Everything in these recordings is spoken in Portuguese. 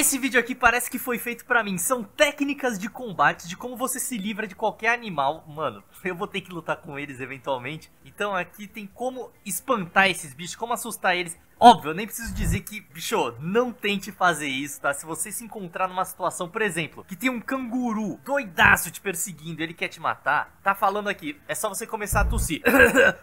Esse vídeo aqui parece que foi feito pra mim. São técnicas de combate, de como você se livra de qualquer animal. Mano, eu vou ter que lutar com eles eventualmente. Então aqui tem como espantar esses bichos, como assustar eles. Óbvio, eu nem preciso dizer que, bicho, não tente fazer isso, tá? Se você se encontrar numa situação, por exemplo, que tem um canguru doidaço te perseguindo, ele quer te matar, tá falando aqui, é só você começar a tossir.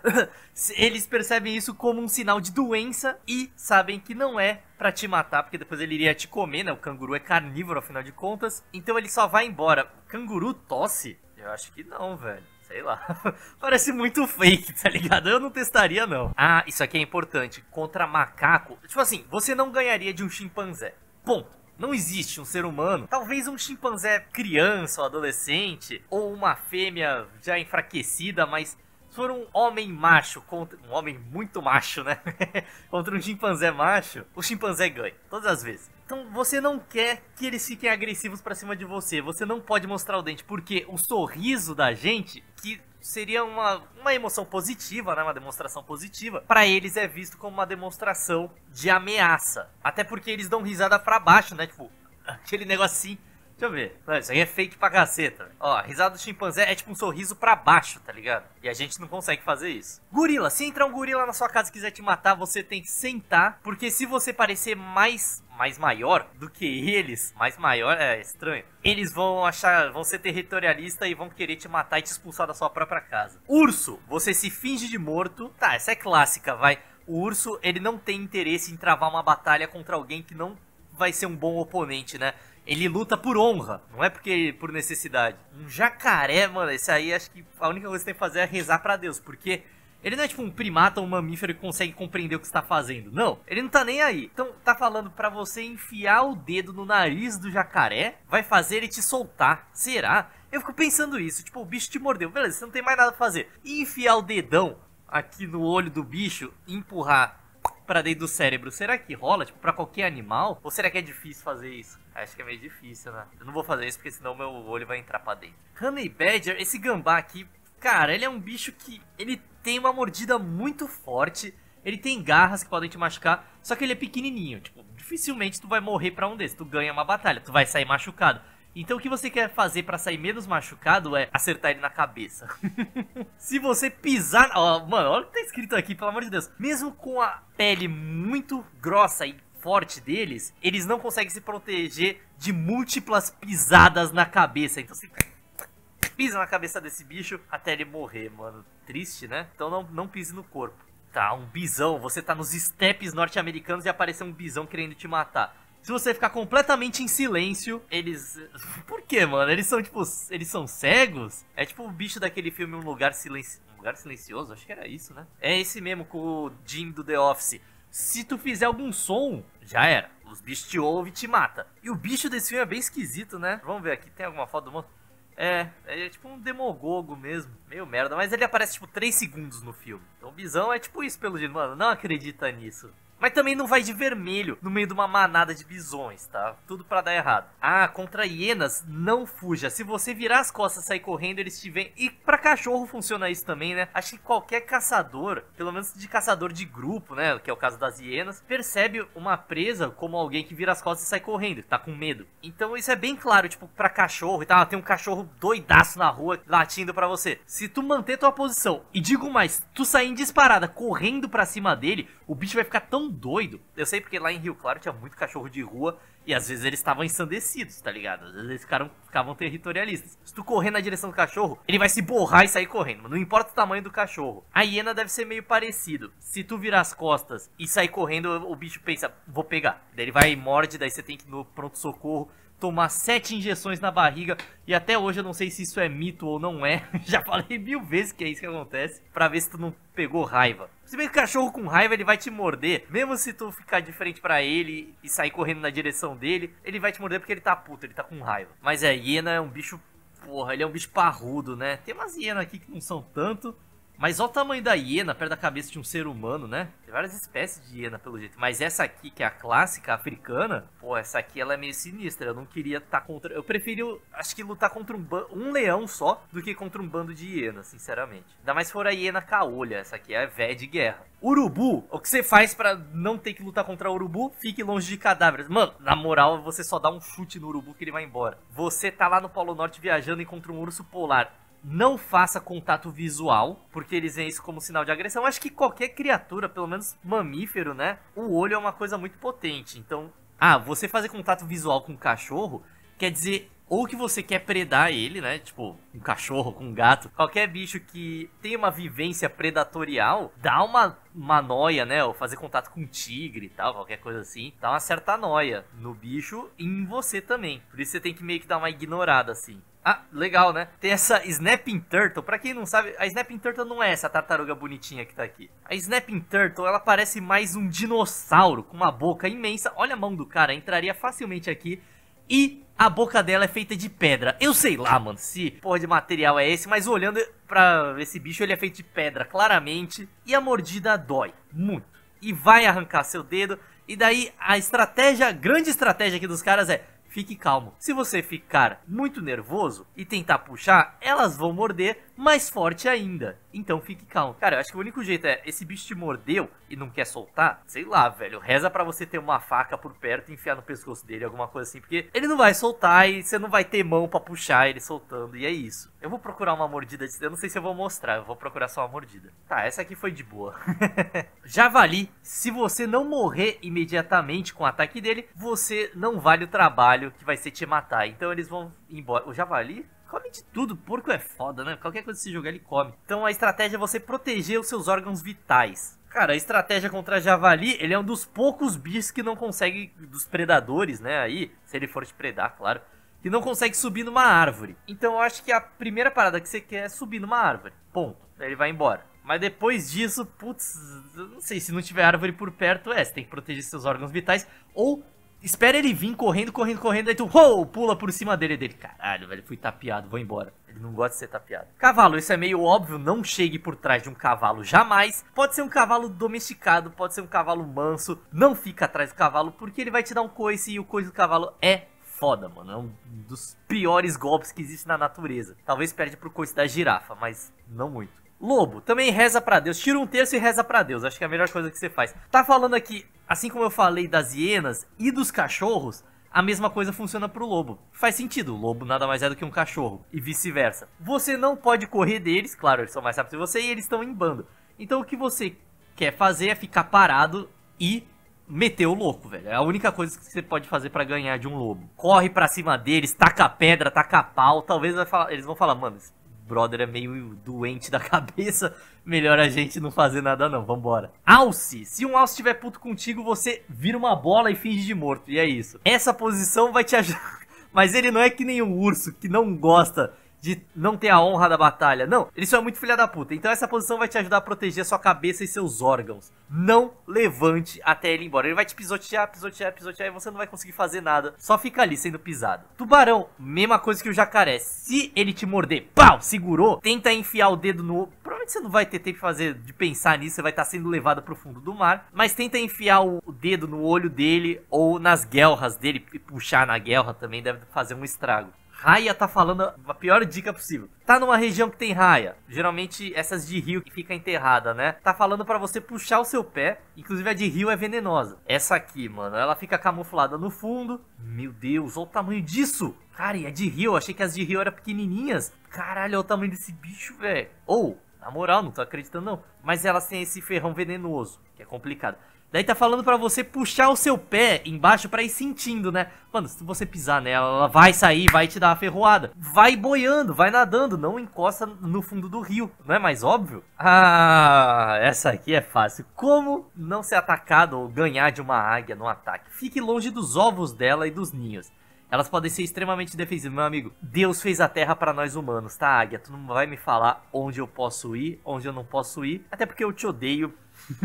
Eles percebem isso como um sinal de doença e sabem que não é para te matar, porque depois ele iria te comer, né? O canguru é carnívoro, afinal de contas. Então ele só vai embora. Canguru tosse? Eu acho que não, velho sei lá. Parece muito fake, tá ligado? Eu não testaria, não. Ah, isso aqui é importante. Contra macaco. Tipo assim, você não ganharia de um chimpanzé. Ponto. Não existe um ser humano, talvez um chimpanzé criança ou adolescente, ou uma fêmea já enfraquecida, mas por um homem macho contra um homem muito macho, né? contra um chimpanzé macho, o chimpanzé ganha todas as vezes. Então você não quer que eles fiquem agressivos para cima de você. Você não pode mostrar o dente, porque o sorriso da gente que seria uma, uma emoção positiva, né? Uma demonstração positiva. Para eles é visto como uma demonstração de ameaça. Até porque eles dão risada para baixo, né? Tipo, aquele negócio assim Deixa eu ver. Isso aí é fake pra caceta. Ó, risada do chimpanzé é tipo um sorriso pra baixo, tá ligado? E a gente não consegue fazer isso. Gorila, se entrar um gorila na sua casa e quiser te matar, você tem que sentar. Porque se você parecer mais mais maior do que eles, mais maior é estranho. Eles vão achar, vão ser territorialista e vão querer te matar e te expulsar da sua própria casa. Urso, você se finge de morto. Tá, essa é clássica, vai. O urso, ele não tem interesse em travar uma batalha contra alguém que não vai ser um bom oponente, né? ele luta por honra, não é porque por necessidade. Um jacaré, mano, esse aí acho que a única coisa que tem que fazer é rezar para Deus, porque ele não é tipo um primata ou um mamífero que consegue compreender o que está fazendo. Não, ele não tá nem aí. Então tá falando para você enfiar o dedo no nariz do jacaré, vai fazer ele te soltar. Será? Eu fico pensando isso, tipo, o bicho te mordeu, beleza, você não tem mais nada a fazer. E enfiar o dedão aqui no olho do bicho, empurrar para dentro do cérebro, será que rola, tipo, pra qualquer animal? Ou será que é difícil fazer isso? Acho que é meio difícil, né? Eu não vou fazer isso porque senão meu olho vai entrar pra dentro. Honey Badger, esse gambá aqui, cara, ele é um bicho que ele tem uma mordida muito forte. Ele tem garras que podem te machucar, só que ele é pequenininho. Tipo, dificilmente tu vai morrer pra um desses. Tu ganha uma batalha, tu vai sair machucado. Então o que você quer fazer para sair menos machucado é acertar ele na cabeça. Se você pisar, ó, mano, olha o que tá escrito aqui, pelo amor de Deus. Mesmo com a pele muito grossa e forte deles, eles não conseguem se proteger de múltiplas pisadas na cabeça. Então você assim, pisa na cabeça desse bicho até ele morrer, mano. Triste, né? Então não, não pise no corpo. Tá, um bisão. Você tá nos estepes norte-americanos e apareceu um bisão querendo te matar. Se você ficar completamente em silêncio, eles. Por que, mano? Eles são tipo. Eles são cegos? É tipo o bicho daquele filme Um Lugar Silencioso. Um Lugar Silencioso? Acho que era isso, né? É esse mesmo com o Jim do The Office se tu fizer algum som, já era. Os bichos te ouvem e te mata. E o bicho desse filme é bem esquisito, né? Vamos ver aqui, tem alguma foto do monstro? É, é tipo um demogogo mesmo. Meio merda, mas ele aparece tipo 3 segundos no filme. Então o Bisão é tipo isso pelo jeito, mano. Não acredita nisso. Mas também não vai de vermelho no meio de uma manada de bisões, tá? Tudo para dar errado. Ah, contra hienas, não fuja. Se você virar as costas e sair correndo, eles te vêm. E para cachorro funciona isso também, né? Acho que qualquer caçador, pelo menos de caçador de grupo, né? Que é o caso das hienas, percebe uma presa como alguém que vira as costas e sai correndo, tá com medo. Então isso é bem claro, tipo, para cachorro e tal. Ah, tem um cachorro doidaço na rua latindo para você. Se tu manter tua posição, e digo mais, tu sair disparada correndo para cima dele, o bicho vai ficar tão doido. Eu sei porque lá em Rio Claro tinha muito cachorro de rua e às vezes eles estavam ensandecidos, tá ligado? Às vezes eles ficaram, ficavam territorialistas. Se tu correr na direção do cachorro, ele vai se borrar e sair correndo. Não importa o tamanho do cachorro. A hiena deve ser meio parecido. Se tu virar as costas e sair correndo, o bicho pensa, vou pegar. Daí ele vai e morde, daí você tem que ir no pronto-socorro tomar sete injeções na barriga. E até hoje eu não sei se isso é mito ou não é. Já falei mil vezes que é isso que acontece. Pra ver se tu não pegou raiva. Se bem que cachorro com raiva ele vai te morder. Mesmo se tu ficar de frente pra ele e sair correndo na direção dele, ele vai te morder porque ele tá puto, ele tá com raiva. Mas a é, hiena é um bicho. Porra, ele é um bicho parrudo, né? Tem umas hienas aqui que não são tanto. Mas olha o tamanho da hiena perto da cabeça de um ser humano, né? Tem várias espécies de hiena, pelo jeito. Mas essa aqui, que é a clássica africana, pô, essa aqui ela é meio sinistra. Eu não queria estar tá contra. Eu preferi, acho que, lutar contra um, um leão só do que contra um bando de hienas, sinceramente. Ainda mais se for a hiena caolha. Essa aqui é véia de guerra. Urubu, o que você faz para não ter que lutar contra urubu? Fique longe de cadáveres. Mano, na moral, você só dá um chute no urubu que ele vai embora. Você tá lá no Polo Norte viajando e encontra um urso polar não faça contato visual, porque eles veem isso como sinal de agressão. Acho que qualquer criatura, pelo menos mamífero, né? O olho é uma coisa muito potente. Então, ah, você fazer contato visual com um cachorro quer dizer ou que você quer predar ele, né? Tipo, um cachorro com um gato. Qualquer bicho que tem uma vivência predatorial, dá uma, uma noia, né? Ou fazer contato com um tigre e tal, qualquer coisa assim. Dá uma certa noia no bicho e em você também. Por isso você tem que meio que dar uma ignorada, assim. Ah, legal, né? Tem essa Snapping Turtle. Pra quem não sabe, a Snapping Turtle não é essa tartaruga bonitinha que tá aqui. A Snapping Turtle, ela parece mais um dinossauro com uma boca imensa. Olha a mão do cara, entraria facilmente aqui. E a boca dela é feita de pedra. Eu sei lá, mano, se porra de material é esse, mas olhando pra esse bicho, ele é feito de pedra, claramente. E a mordida dói, muito. E vai arrancar seu dedo. E daí, a estratégia, a grande estratégia aqui dos caras é fique calmo. Se você ficar muito nervoso e tentar puxar, elas vão morder mais forte ainda. Então fique calmo. Cara, eu acho que o único jeito é esse bicho te mordeu e não quer soltar. Sei lá, velho. Reza para você ter uma faca por perto e enfiar no pescoço dele, alguma coisa assim. Porque ele não vai soltar e você não vai ter mão para puxar ele soltando. E é isso. Eu vou procurar uma mordida. Eu não sei se eu vou mostrar. Eu vou procurar só uma mordida. Tá, essa aqui foi de boa. Javali, se você não morrer imediatamente com o ataque dele, você não vale o trabalho que vai ser te matar. Então eles vão embora. O Javali come de tudo, porco é foda, né? Qualquer coisa que se jogar, ele come. Então a estratégia é você proteger os seus órgãos vitais. Cara, a estratégia contra javali, ele é um dos poucos bichos que não consegue, dos predadores, né? Aí, se ele for te predar, claro, que não consegue subir numa árvore. Então eu acho que a primeira parada que você quer é subir numa árvore. Ponto. Ele vai embora. Mas depois disso, putz, não sei, se não tiver árvore por perto, é, você tem que proteger seus órgãos vitais ou Espera ele vir correndo, correndo, correndo. Aí tu oh, pula por cima dele. dele. Caralho, velho, fui tapeado, vou embora. Ele não gosta de ser tapeado. Cavalo, isso é meio óbvio. Não chegue por trás de um cavalo jamais. Pode ser um cavalo domesticado, pode ser um cavalo manso. Não fica atrás do cavalo, porque ele vai te dar um coice e o coice do cavalo é foda, mano. É um dos piores golpes que existe na natureza. Talvez perde pro coice da girafa, mas não muito. Lobo, também reza para Deus. Tira um terço e reza para Deus. Acho que é a melhor coisa que você faz. Tá falando aqui, assim como eu falei das hienas e dos cachorros, a mesma coisa funciona pro lobo. Faz sentido, o lobo nada mais é do que um cachorro e vice-versa. Você não pode correr deles, claro, eles são mais rápidos que você e eles estão em bando. Então o que você quer fazer é ficar parado e meter o louco, velho. É a única coisa que você pode fazer para ganhar de um lobo. Corre para cima deles, taca pedra, taca pau. Talvez falar, eles vão falar, mano, esse brother é meio doente da cabeça, melhor a gente não fazer nada não, vambora. Alce! Se um alce estiver puto contigo, você vira uma bola e finge de morto, e é isso. Essa posição vai te ajudar... Mas ele não é que nem um urso, que não gosta de não ter a honra da batalha. Não, ele só é muito filha da puta. Então essa posição vai te ajudar a proteger sua cabeça e seus órgãos. Não levante até ele ir embora. Ele vai te pisotear, pisotear, pisotear e você não vai conseguir fazer nada. Só fica ali sendo pisado. Tubarão, mesma coisa que o jacaré. Se ele te morder, pau, segurou, tenta enfiar o dedo no. Provavelmente você não vai ter tempo de fazer, de pensar nisso, você vai estar sendo levado pro fundo do mar. Mas tenta enfiar o dedo no olho dele ou nas guelras dele. E puxar na guelra também deve fazer um estrago. Raia tá falando a pior dica possível. Tá numa região que tem raia, geralmente essas de rio que fica enterrada, né? Tá falando para você puxar o seu pé, inclusive a de rio é venenosa. Essa aqui, mano, ela fica camuflada no fundo. Meu Deus, olha o tamanho disso! Cara, e a de rio, achei que as de rio eram pequenininhas. Caralho, olha o tamanho desse bicho, velho. Ou, oh, na moral, não tô acreditando não. Mas elas têm esse ferrão venenoso, que é complicado. Daí tá falando para você puxar o seu pé embaixo para ir sentindo, né? Mano, se você pisar nela, ela vai sair, vai te dar a ferroada. Vai boiando, vai nadando, não encosta no fundo do rio. Não é mais óbvio? Ah, essa aqui é fácil. Como não ser atacado ou ganhar de uma águia no ataque? Fique longe dos ovos dela e dos ninhos. Elas podem ser extremamente defensivas, meu amigo. Deus fez a terra para nós humanos, tá, águia? Tu não vai me falar onde eu posso ir, onde eu não posso ir. Até porque eu te odeio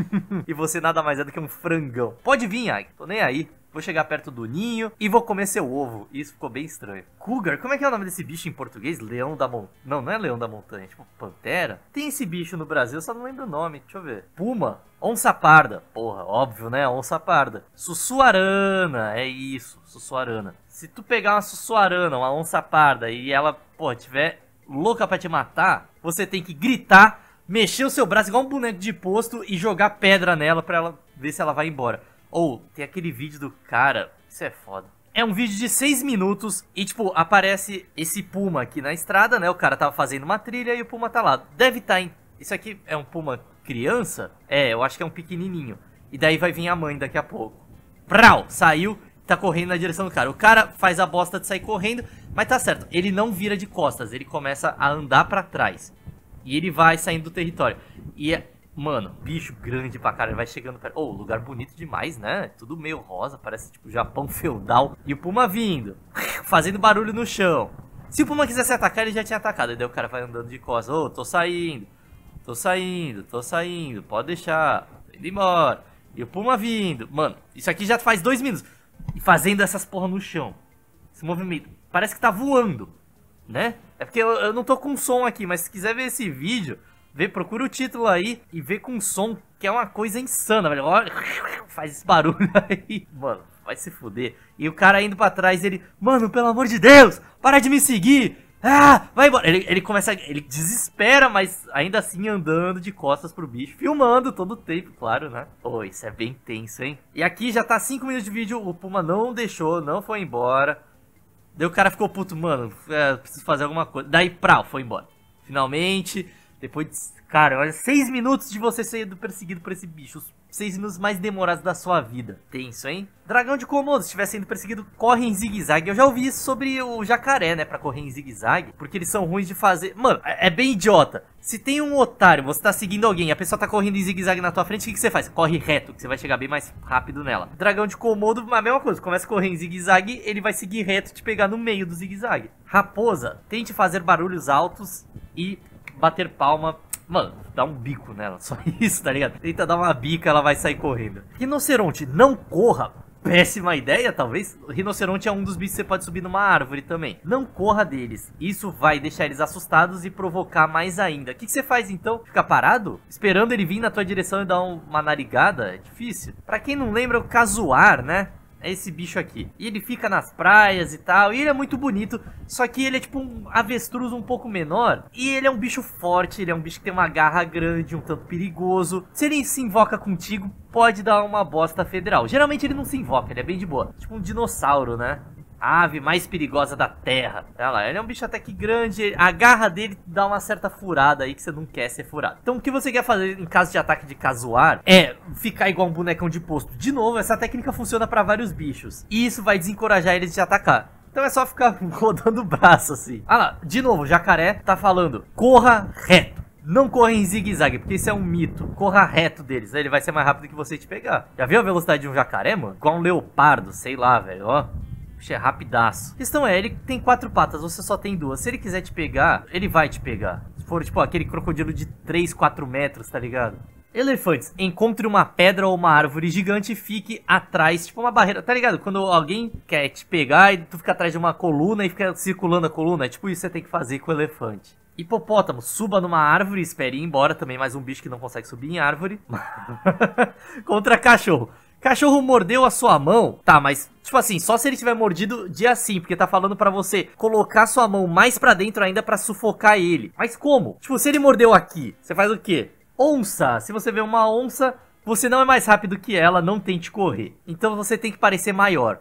e você nada mais é do que um frangão. Pode vir, Ike, tô nem aí. Vou chegar perto do ninho e vou comer seu ovo. Isso ficou bem estranho. Cougar, como é que é o nome desse bicho em português? Leão da montanha. Não, não é leão da montanha, é tipo pantera. Tem esse bicho no Brasil, só não lembro o nome. Deixa eu ver. Puma, onça parda. Porra, óbvio, né? Onça parda. Sussuarana, é isso, sussuarana. Se tu pegar uma sussuarana, uma onça parda e ela, pô, tiver louca para te matar, você tem que gritar mexer o seu braço igual um boneco de posto e jogar pedra nela pra ela ver se ela vai embora. Ou tem aquele vídeo do cara, isso é foda. É um vídeo de 6 minutos e, tipo, aparece esse puma aqui na estrada, né? O cara tava fazendo uma trilha e o puma tá lá. Deve estar tá em. Isso aqui é um puma criança? É, eu acho que é um pequenininho. E daí vai vir a mãe daqui a pouco. Prau! Saiu, tá correndo na direção do cara. O cara faz a bosta de sair correndo, mas tá certo. Ele não vira de costas, ele começa a andar para trás. E ele vai saindo do território. E, é, mano, bicho grande pra caralho, vai chegando perto. Ô, oh, lugar bonito demais, né? Tudo meio rosa, parece tipo Japão feudal. E o Puma vindo, fazendo barulho no chão. Se o Puma quisesse atacar, ele já tinha atacado. E daí o cara vai andando de costas. Ô, oh, tô saindo, tô saindo, tô saindo, pode deixar, tô indo embora. E o Puma vindo. Mano, isso aqui já faz dois minutos. E fazendo essas porra no chão. Esse movimento. Parece que tá voando né? É porque eu, eu não tô com som aqui, mas se quiser ver esse vídeo, vê, procura o título aí e vê com som, que é uma coisa insana, velho. Olha, faz esse barulho aí. Mano, vai se fuder. E o cara indo pra trás, ele, mano, pelo amor de Deus, para de me seguir. Ah, vai embora. Ele, ele começa, ele desespera, mas ainda assim andando de costas pro bicho, filmando todo o tempo, claro, né? Oh, isso é bem tenso, hein? E aqui já tá 5 minutos de vídeo, o Puma não deixou, não foi embora. Daí o cara ficou puto, mano, é, preciso fazer alguma coisa. Daí, prau, foi embora. Finalmente, depois de, Cara, olha, seis minutos de você sendo perseguido por esse bicho. Os seis minutos mais demorados da sua vida. Tenso, hein? Dragão de Komodo, se estiver sendo perseguido, corre em zigue-zague. Eu já ouvi isso sobre o jacaré, né? Pra correr em zigue-zague. Porque eles são ruins de fazer. Mano, é, é bem idiota. Se tem um otário, você tá seguindo alguém, a pessoa tá correndo em zigue-zague na tua frente, o que, que você faz? Corre reto, que você vai chegar bem mais rápido nela. Dragão de Komodo, a mesma coisa. Começa a correr em zigue-zague, ele vai seguir reto e te pegar no meio do zigue-zague. Raposa, tente fazer barulhos altos e bater palma Mano, dá um bico nela, só isso, tá ligado? Tenta dar uma bica, ela vai sair correndo. Rinoceronte, não corra! Péssima ideia, talvez. Rinoceronte é um dos bichos que você pode subir numa árvore também. Não corra deles. Isso vai deixar eles assustados e provocar mais ainda. O que, que, você faz então? Fica parado? Esperando ele vir na tua direção e dar uma narigada? É difícil. Pra quem não lembra, o casuar, né? É esse bicho aqui. E ele fica nas praias e tal. E ele é muito bonito. Só que ele é tipo um avestruz um pouco menor. E ele é um bicho forte. Ele é um bicho que tem uma garra grande, um tanto perigoso. Se ele se invoca contigo, pode dar uma bosta federal. Geralmente ele não se invoca, ele é bem de boa. Tipo um dinossauro, né? a ave mais perigosa da Terra. Olha lá, ele é um bicho até que grande, a garra dele dá uma certa furada aí que você não quer ser furado. Então o que você quer fazer em caso de ataque de casuar é ficar igual um bonecão de posto. De novo, essa técnica funciona para vários bichos e isso vai desencorajar eles de atacar. Então é só ficar rodando o braço assim. Ah lá, de novo, o jacaré tá falando, corra reto. Não corra em zigue-zague, porque isso é um mito. Corra reto deles, aí ele vai ser mais rápido que você te pegar. Já viu a velocidade de um jacaré, mano? Igual um leopardo, sei lá, velho, ó. Bicho, é rapidaço. A questão é, ele tem quatro patas, você só tem duas. Se ele quiser te pegar, ele vai te pegar. Se for, tipo, aquele crocodilo de 3, 4 metros, tá ligado? Elefantes, encontre uma pedra ou uma árvore gigante e fique atrás, tipo uma barreira, tá ligado? Quando alguém quer te pegar e tu fica atrás de uma coluna e fica circulando a coluna, é tipo isso que você tem que fazer com o elefante. Hipopótamo, suba numa árvore e espere ir embora também, mais um bicho que não consegue subir em árvore. Contra cachorro, Cachorro mordeu a sua mão. Tá, mas tipo assim, só se ele tiver mordido de assim, porque tá falando para você colocar sua mão mais para dentro ainda para sufocar ele. Mas como? Tipo, se ele mordeu aqui, você faz o quê? Onça. Se você vê uma onça, você não é mais rápido que ela, não tente correr. Então você tem que parecer maior.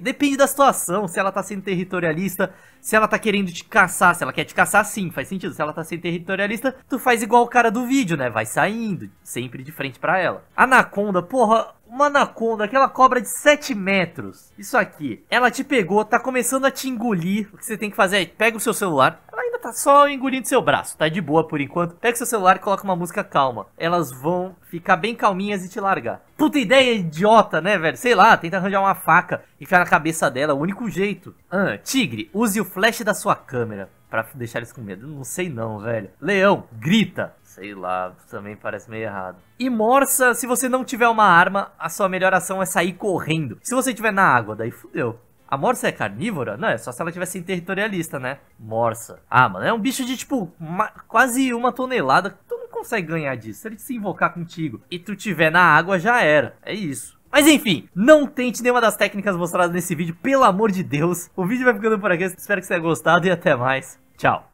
Depende da situação, se ela tá sendo territorialista, se ela tá querendo te caçar, se ela quer te caçar, sim, faz sentido. Se ela tá sendo territorialista, tu faz igual o cara do vídeo, né? Vai saindo, sempre de frente para ela. Anaconda, porra, uma anaconda, aquela cobra de 7 metros. Isso aqui. Ela te pegou, tá começando a te engolir. O que você tem que fazer é, pega o seu celular. Ela ainda tá só engolindo seu braço, tá de boa por enquanto. Pega seu celular e coloca uma música calma. Elas vão ficar bem calminhas e te largar. Puta ideia idiota, né, velho? Sei lá, tenta arranjar uma faca, e ficar na cabeça dela, o único jeito. Ah, tigre, use o flash da sua câmera para deixar eles com medo. Não sei não, velho. Leão, grita. Sei lá, também parece meio errado. E morsa, se você não tiver uma arma, a sua melhor ação é sair correndo. Se você estiver na água, daí fudeu. A morsa é carnívora? Não, é só se ela tivesse territorialista, né? Morsa. Ah, mano, é um bicho de tipo uma, quase uma tonelada. Tu não consegue ganhar disso. Se ele se invocar contigo e tu tiver na água, já era. É isso. Mas enfim, não tente nenhuma das técnicas mostradas nesse vídeo, pelo amor de Deus. O vídeo vai ficando por aqui, espero que você tenha gostado e até mais. Tchau.